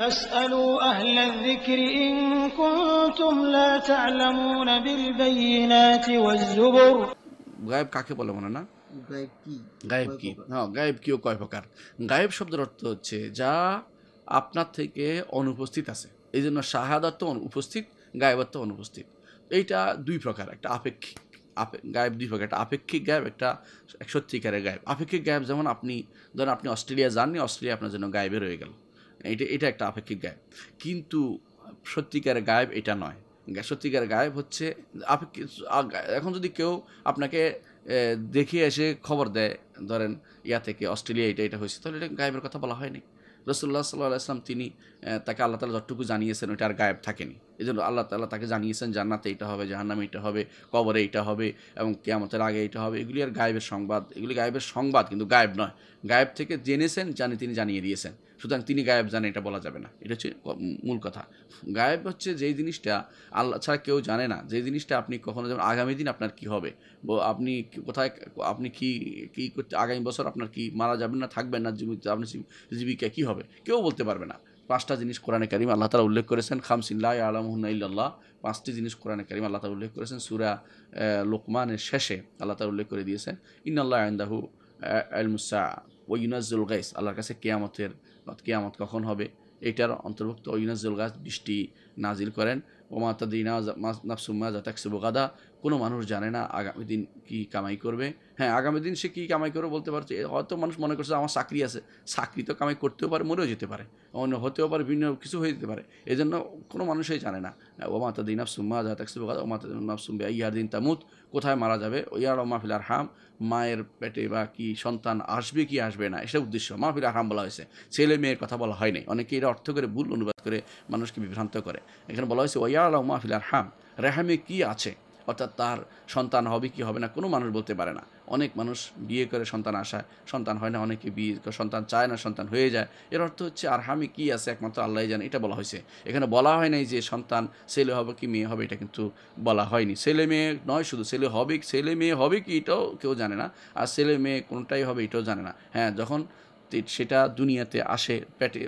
গায়েব কাকে বলে মনে না গায়েব কি গায়েব কি হ্যাঁ, কয় প্রকার গায়েব শব্দের অর্থ হচ্ছে যা আপনার থেকে অনুপস্থিত আছে এই জন্য শাহাদাত্ম অনুপস্থিত গায়েবাত্ম অনুপস্থিত এইটা দুই প্রকার একটা আপেক্ষিক গায়েব দুই প্রকার একটা আপেক্ষিক গায়েব একটা সত্যিকারের গায়েব আপেক্ষিক গায়েব যেমন আপনি ধরেন আপনি অস্ট্রেলিয়া যাননি অস্ট্রেলিয়া আপনার জন্য গায়েবে রয়ে গেল এটা এটা একটা আপেক্ষিক গায়েব কিন্তু সত্যিকার গায়েব এটা নয় সত্যিকার গায়েব হচ্ছে আপেক্ষিক এখন যদি কেউ আপনাকে দেখিয়ে এসে খবর দেয় ধরেন ইয়া থেকে অস্ট্রেলিয়া এটা এটা হয়েছে তাহলে এটা গায়েবের কথা বলা হয়নি রসুল্লাহ সাল্লাহ আসলাম তিনি তাকে আল্লাহ তালা যতটুকু জানিয়েছেন ওইটা আর গায়েব থাকেনি এই জন্য আল্লাহ তালা তাকে জানিয়েছেন জান্নাতে এটা হবে জাহান্নামে এটা হবে কবরে এটা হবে এবং কেয়ামতের আগে এটা হবে এগুলি আর গায়েবের সংবাদ এগুলি গায়েবের সংবাদ কিন্তু গায়েব নয় গায়েব থেকে জেনেছেন জানি তিনি জানিয়ে দিয়েছেন সুতরাং তিনি গায়েব জানেন এটা বলা যাবে না এটা হচ্ছে মূল কথা গায়েব হচ্ছে যেই জিনিসটা আল্লাহ ছাড়া কেউ জানে না যে জিনিসটা আপনি কখনো যেমন আগামী দিন আপনার কি হবে আপনি কোথায় আপনি কি কি করতে আগামী বছর আপনার কি মারা যাবেন না থাকবেন না আপনার জীবিকা কী হবে কেউ বলতে পারবে না পাঁচটা জিনিস কোরআনে কারিম আল্লাহ তালা উল্লেখ করেছেন খামসিল্লাহ আলমহুল্লাহ পাঁচটি জিনিস কোরআনে কারিম আল্লাহ তালা উল্লেখ করেছেন সুরা লোকমানের শেষে আল্লাহ তালা উল্লেখ করে দিয়েছেন ইন্নআল্লাহ আন্দাহু আলমুসা ও ইউনাজুল গাইস আল্লাহর কাছে কেয়ামতের কেয়ামত কখন হবে এটার অন্তর্ভুক্ত ইউনাজুল গাছ বৃষ্টি নাজিল করেন ওমা তাদিনা নাফসুম্মা জাতাকসুবু গাদা কোনো মানুষ জানে না আগামী দিন কি কামাই করবে হ্যাঁ আগামী দিন সে কী কামাই করবে বলতে পারছে হয়তো মানুষ মনে করছে আমার চাকরি আছে চাকরি তো কামাই করতেও পারে মরেও যেতে পারে অন্য হতেও পারে ভিন্ন কিছু হয়ে যেতে পারে এই জন্য কোনো মানুষই জানে না ও মাতা দিন আফসুম্মা যা থাকছে ও মাতা নাফসুম্বে ইয়ার দিন তামুত কোথায় মারা যাবে ইয়ার ও মাহফিল আর হাম মায়ের পেটে বা কি সন্তান আসবে কি আসবে না এটা উদ্দেশ্য মাহফিল আর হাম বলা হয়েছে ছেলে মেয়ের কথা বলা হয়নি অনেকে এটা অর্থ করে ভুল অনুবাদ করে মানুষকে বিভ্রান্ত করে এখানে বলা হয়েছে ওয়াল মাহফিল আর হাম রেহামে কী আছে অর্থাৎ তার সন্তান হবে কি হবে না কোনো মানুষ বলতে পারে না অনেক মানুষ বিয়ে করে সন্তান আসায় সন্তান হয় না অনেকে বিয়ে সন্তান চায় না সন্তান হয়ে যায় এর অর্থ হচ্ছে আর হামি কী আছে একমাত্র আল্লাহ জানে এটা বলা হয়েছে এখানে বলা হয় নাই যে সন্তান ছেলে হবে কি মেয়ে হবে এটা কিন্তু বলা হয়নি ছেলে মেয়ে নয় শুধু ছেলে হবে ছেলে মেয়ে হবে কি এটাও কেউ জানে না আর ছেলে মেয়ে কোনটাই হবে এটাও জানে না হ্যাঁ যখন সেটা দুনিয়াতে আসে পেটে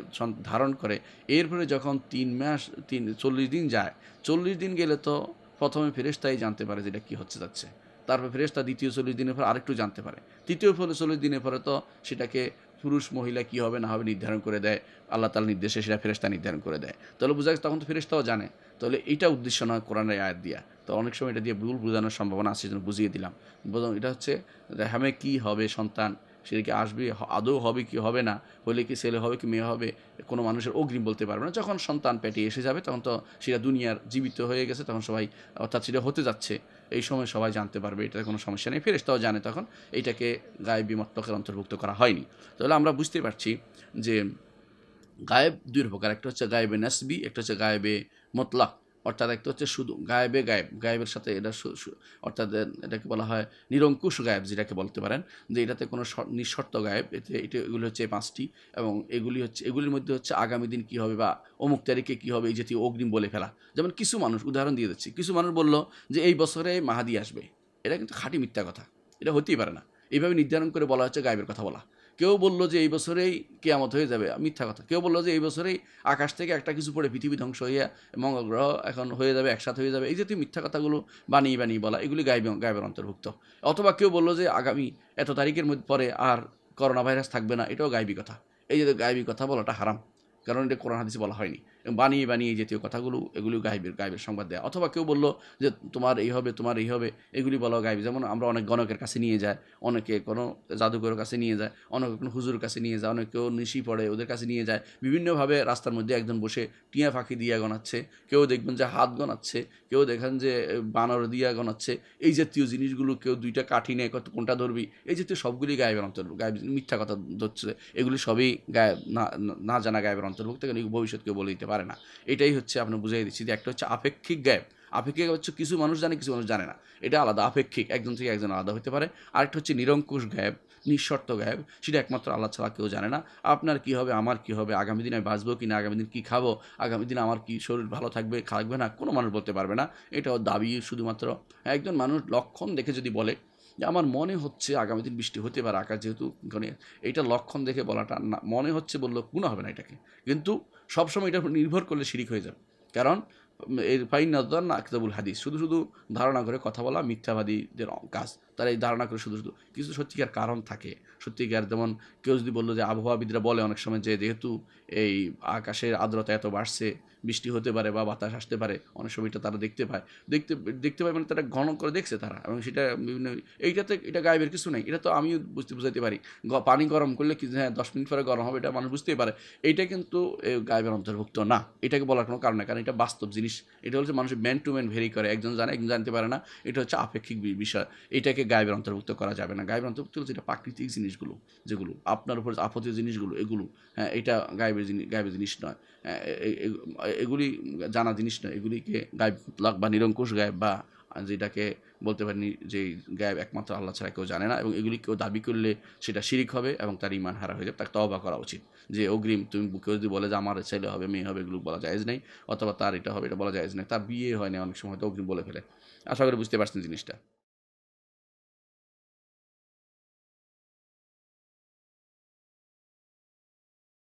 ধারণ করে এরপরে যখন তিন মাস তিন চল্লিশ দিন যায় চল্লিশ দিন গেলে তো প্রথমে ফেরেস্তাই জানতে পারে যেটা কী হচ্ছে যাচ্ছে তারপর ফেরেস্তা দ্বিতীয় চল্লিশ দিনের পর আরেকটু জানতে পারে তৃতীয় চল্লিশ দিনের পরে তো সেটাকে পুরুষ মহিলা কী হবে না হবে নির্ধারণ করে দেয় আল্লাহ তালা নির্দেশে সেটা ফেরেস্তা নির্ধারণ করে দেয় তাহলে বোঝা গেছে তখন তো ফেরেস্তাও জানে তাহলে এটা উদ্দেশ্য নয় কোরআনের আয়াত দিয়া তো অনেক সময় এটা দিয়ে ভুল বোঝানোর সম্ভাবনা আছে যেন বুঝিয়ে দিলাম এটা হচ্ছে হ্যামে কী হবে সন্তান সেদিকে আসবে আদৌ হবে কি হবে না হলে কি ছেলে হবে কি মেয়ে হবে কোনো মানুষের অগ্রিম বলতে পারবে না যখন সন্তান পেটে এসে যাবে তখন তো সেটা দুনিয়ার জীবিত হয়ে গেছে তখন সবাই অর্থাৎ সেটা হতে যাচ্ছে এই সময় সবাই জানতে পারবে এটাতে কোনো সমস্যা নেই ফেরেস্তাও জানে তখন এইটাকে গায়েব বিমত্তকের অন্তর্ভুক্ত করা হয়নি তাহলে আমরা বুঝতে পারছি যে গায়েব দুই প্রকার একটা হচ্ছে গায়েবে নাসবি একটা হচ্ছে গায়েবে মতলাক অর্থাৎ একটা হচ্ছে শুধু গায়েবে গায়েব গায়েবের সাথে এটা অর্থাৎ এটাকে বলা হয় নিরঙ্কুশ গায়েব যেটাকে বলতে পারেন যে এটাতে কোনো নিঃশর্ত গায়েব এতে এটা এগুলি হচ্ছে পাঁচটি এবং এগুলি হচ্ছে এগুলির মধ্যে হচ্ছে আগামী দিন কী হবে বা অমুক তারিখে কী হবে এই যেটি অগ্নিম বলে ফেলা যেমন কিছু মানুষ উদাহরণ দিয়ে দিচ্ছি কিছু মানুষ বলল যে এই বছরে মাহাদি আসবে এটা কিন্তু খাঁটি মিথ্যা কথা এটা হতেই পারে না এইভাবে নির্ধারণ করে বলা হচ্ছে গায়েবের কথা বলা কেউ বললো যে এই বছরেই কেয়ামত হয়ে যাবে মিথ্যা কথা কেউ বললো যে এই বছরেই আকাশ থেকে একটা কিছু পড়ে পৃথিবী ধ্বংস হইয়া মঙ্গল গ্রহ এখন হয়ে যাবে একসাথে হয়ে যাবে এই জাতীয় মিথ্যা কথাগুলো বানিয়ে বানিয়ে বলা এগুলি গাইব গাইবের অন্তর্ভুক্ত অথবা কেউ বললো যে আগামী এত তারিখের মধ্যে পরে আর করোনা ভাইরাস থাকবে না এটাও গাইবি কথা এই যে গাইবি কথা বলাটা হারাম কারণ এটা করোনা হাদিসে বলা হয়নি বানিয়ে বানিয়ে জাতীয় কথাগুলো এগুলি গাইবের গাইবের সংবাদ দেয় অথবা কেউ বললো যে তোমার এই হবে তোমার এই হবে এগুলি বলা গাইবে যেমন আমরা অনেক গণকের কাছে নিয়ে যায় অনেকে কোনো জাদুঘরের কাছে নিয়ে যায় অনেকে কোনো হুজুর কাছে নিয়ে যায় অনেকেও কেউ নিশি পড়ে ওদের কাছে নিয়ে যায় বিভিন্নভাবে রাস্তার মধ্যে একজন বসে টিয়া ফাঁকি দিয়া গণাচ্ছে কেউ দেখবেন যে হাত গণাচ্ছে কেউ দেখেন যে বানর দিয়া গণাচ্ছে এই জাতীয় জিনিসগুলো কেউ দুইটা কাঠি নেয় কত কোনটা ধরবি এই জাতীয় সবগুলি গায়েবের অন্তর্ভুক্ত গায়েব মিথ্যা কথা ধরছে এগুলি সবই গায়ে না জানা গায়েবের অন্তর্ভুক্ত কেন ভবিষ্যৎকে বলে দিতে পারে না এটাই হচ্ছে আপনার বুঝিয়ে দিচ্ছি যে একটা হচ্ছে আপেক্ষিক গ্যাপ আপেক্ষিক হচ্ছে কিছু মানুষ জানে কিছু মানুষ জানে না এটা আলাদা আপেক্ষিক একজন থেকে একজন আলাদা হতে পারে আরেকটা হচ্ছে নিরঙ্কুশ গ্যাপ নিঃশর্ত গায়েব সেটা একমাত্র আল্লাহ ছাড়া কেউ জানে না আপনার কি হবে আমার কি হবে আগামী দিন আমি বাঁচবো কি না আগামী দিন কী খাবো আগামী দিন আমার কি শরীর ভালো থাকবে থাকবে না কোনো মানুষ বলতে পারবে না এটাও দাবি শুধুমাত্র একজন মানুষ লক্ষণ দেখে যদি বলে যে আমার মনে হচ্ছে আগামী দিন বৃষ্টি হতে পারে আকাশ যেহেতু মানে এইটা লক্ষণ দেখে বলাটা না মনে হচ্ছে বললো কোনো হবে না এটাকে কিন্তু সবসময় এটা নির্ভর করলে শিরিক হয়ে যাবে কারণ এর ফাইনাদ্দান আকতাবুল হাদিস শুধু শুধু ধারণা করে কথা বলা মিথ্যাবাদীদের কাজ তারা এই ধারণা করে শুধু শুধু কিছু সত্যিকার কারণ থাকে সত্যিকার যেমন কেউ যদি বললো যে আবহাওয়াবিদরা বলে অনেক সময় যে যেহেতু এই আকাশের আর্দ্রতা এত বাড়ছে বৃষ্টি হতে পারে বা বাতাস আসতে পারে অনেক সময়টা তারা দেখতে পায় দেখতে দেখতে পায় মানে তারা ঘন করে দেখছে তারা এবং সেটা বিভিন্ন এইটাতে এটা গায়েবের কিছু নেই এটা তো আমিও বুঝতে বুঝাইতে পারি পানি গরম করলে কি হ্যাঁ দশ মিনিট পরে গরম হবে এটা মানুষ বুঝতেই পারে এইটা কিন্তু গায়েবের অন্তর্ভুক্ত না এটাকে বলার কোনো কারণ নেই কারণ এটা বাস্তব জিনিস জিনিস এটা হচ্ছে মানুষের ম্যান টু ম্যান ভেরি করে একজন জানে একজন জানতে পারে না এটা হচ্ছে আপেক্ষিক বিষয় এটাকে গায়েবের অন্তর্ভুক্ত করা যাবে না গায়েবের অন্তর্ভুক্ত হচ্ছে এটা প্রাকৃতিক জিনিসগুলো যেগুলো আপনার উপর আপত্তি জিনিসগুলো এগুলো হ্যাঁ এটা গায়েবের জিনিস গায়েবের জিনিস নয় হ্যাঁ, এগুলি জানা জিনিস নয় এগুলিকে গায়েব লাগ বা নিরঙ্কুশ গায়েব বা যেটাকে বলতে পারেনি যে গায়ে একমাত্র আল্লাহ ছাড়া কেউ জানে না এবং এগুলি কেউ দাবি করলে সেটা শিরিক হবে এবং তার ইমান হারা হয়ে যাবে তাকে তবা করা উচিত যে অগ্রিম তুমি কেউ যদি বলে যে আমার ছেলে হবে মেয়ে হবে এগুলো বলা যায়জ নেই অথবা তার এটা হবে এটা বলা যায়জ নেই তার বিয়ে হয় না অনেক সময় হয়তো অগ্রিম বলে ফেলে আশা করি বুঝতে পারছেন জিনিসটা